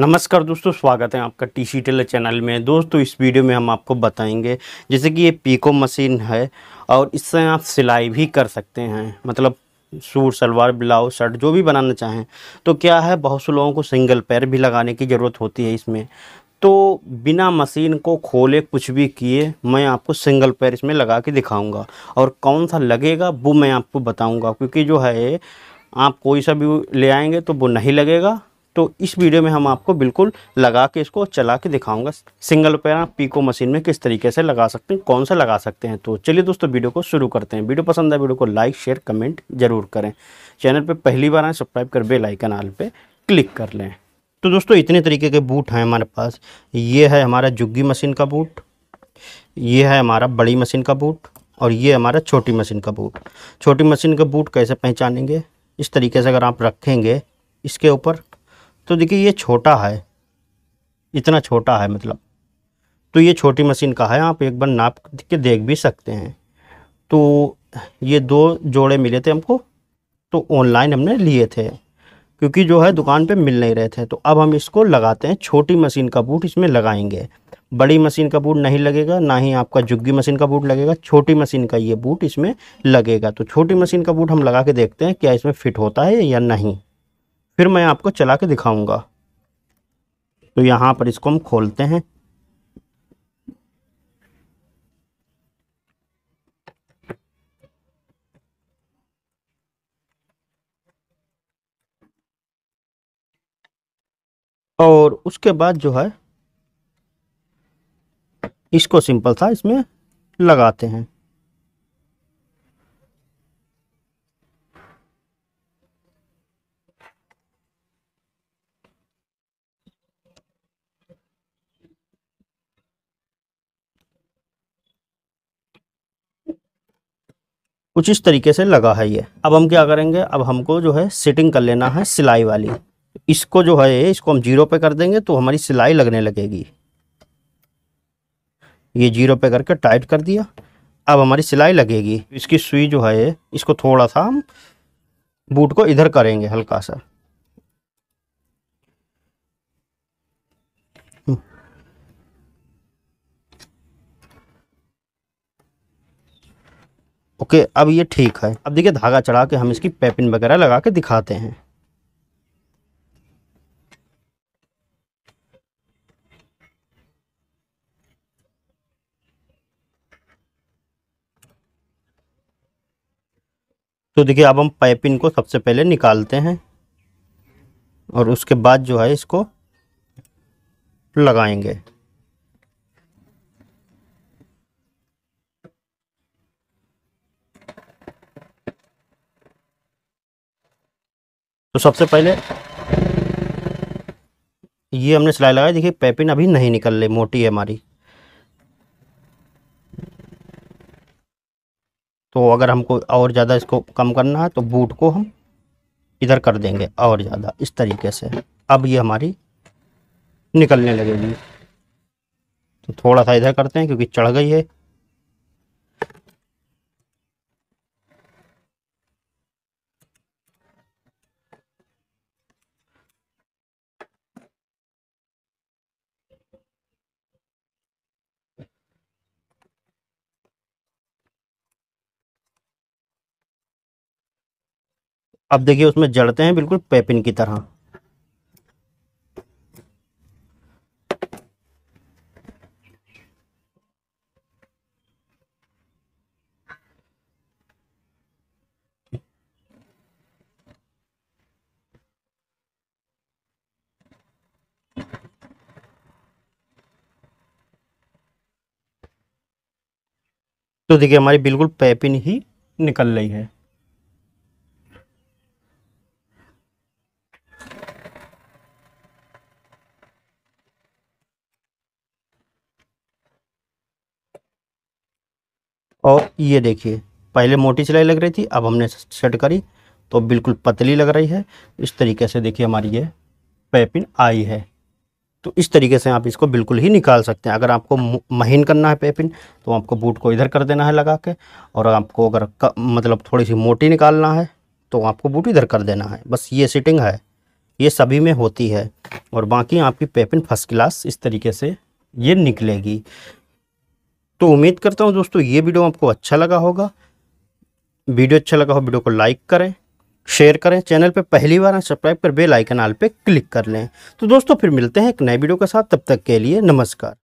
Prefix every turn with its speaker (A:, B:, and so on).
A: नमस्कार दोस्तों स्वागत है आपका टी सी टेलर चैनल में दोस्तों इस वीडियो में हम आपको बताएंगे जैसे कि ये पीको मशीन है और इससे आप सिलाई भी कर सकते हैं मतलब सूट सलवार ब्लाउज शर्ट जो भी बनाना चाहें तो क्या है बहुत से लोगों को सिंगल पैर भी लगाने की ज़रूरत होती है इसमें तो बिना मशीन को खोले कुछ भी किए मैं आपको सिंगल पैर इसमें लगा के दिखाऊँगा और कौन सा लगेगा वो मैं आपको बताऊँगा क्योंकि जो है आप कोई सा भी ले आएंगे तो वो नहीं लगेगा तो इस वीडियो में हम आपको बिल्कुल लगा के इसको चला के दिखाऊंगा सिंगल पैर आप पीको मशीन में किस तरीके से लगा सकते हैं कौन सा लगा सकते हैं तो चलिए दोस्तों वीडियो को शुरू करते हैं वीडियो पसंद है वीडियो को लाइक शेयर कमेंट जरूर करें चैनल पर पहली बार आए सब्सक्राइब कर बेल आइकन आल पर क्लिक कर लें तो दोस्तों इतने तरीके के बूट हैं हमारे पास ये है हमारा जुग्गी मशीन का बूट ये है हमारा बड़ी मशीन का बूट और ये हमारा छोटी मशीन का बूट छोटी मशीन का बूट कैसे पहचानेंगे इस तरीके से अगर आप रखेंगे इसके ऊपर तो देखिए ये छोटा है इतना छोटा है मतलब तो ये छोटी मशीन का है आप एक बार नाप के देख भी सकते हैं तो ये दो जोड़े मिले थे हमको तो ऑनलाइन हमने लिए थे क्योंकि जो है दुकान पे मिल नहीं रहे थे तो अब हम इसको लगाते हैं छोटी मशीन का बूट इसमें लगाएंगे बड़ी मशीन का बूट नहीं लगेगा ना ही आपका जुग्गी मशीन का बूट लगेगा छोटी मशीन का ये बूट इसमें लगेगा तो छोटी मशीन का बूट हम लगा के देखते हैं क्या इसमें फिट होता है या नहीं फिर मैं आपको चला के दिखाऊंगा तो यहां पर इसको हम खोलते हैं और उसके बाद जो है इसको सिंपल था इसमें लगाते हैं कुछ इस तरीके से लगा है ये अब हम क्या करेंगे अब हमको जो है सिटिंग कर लेना है सिलाई वाली इसको जो है इसको हम जीरो पे कर देंगे तो हमारी सिलाई लगने लगेगी ये जीरो पे करके टाइट कर दिया अब हमारी सिलाई लगेगी इसकी सुई जो है इसको थोड़ा सा हम बूट को इधर करेंगे हल्का सा ओके अब ये ठीक है अब देखिए धागा चढ़ा के हम इसकी पैपिन वगैरह लगा के दिखाते हैं तो देखिए अब हम पाइपिन को सबसे पहले निकालते हैं और उसके बाद जो है इसको लगाएंगे तो सबसे पहले ये हमने सिलाई लगाई देखिए पैपिन अभी नहीं निकल रही मोटी है हमारी तो अगर हमको और ज़्यादा इसको कम करना है तो बूट को हम इधर कर देंगे और ज़्यादा इस तरीके से अब ये हमारी निकलने लगेगी तो थोड़ा सा इधर करते हैं क्योंकि चढ़ गई है अब देखिए उसमें जड़ते हैं बिल्कुल पेपिन की तरह तो देखिए हमारी बिल्कुल पैपिन ही निकल रही है और ये देखिए पहले मोटी सिलाई लग रही थी अब हमने सेट करी तो बिल्कुल पतली लग रही है इस तरीके से देखिए हमारी ये पैपिन आई है तो इस तरीके से आप इसको बिल्कुल ही निकाल सकते हैं अगर आपको महीन करना है पेपिन तो आपको बूट को इधर कर देना है लगा के और आपको अगर क, मतलब थोड़ी सी मोटी निकालना है तो आपको बूट इधर कर देना है बस ये सिटिंग है ये सभी में होती है और बाकी आपकी पेपिन फर्स्ट क्लास इस तरीके से ये निकलेगी तो उम्मीद करता हूँ दोस्तों ये वीडियो आपको अच्छा लगा होगा वीडियो अच्छा लगा हो वीडियो को लाइक करें शेयर करें चैनल पर पहली बार सब्सक्राइब कर बेल आइकन आल पे क्लिक कर लें तो दोस्तों फिर मिलते हैं एक नए वीडियो के साथ तब तक के लिए नमस्कार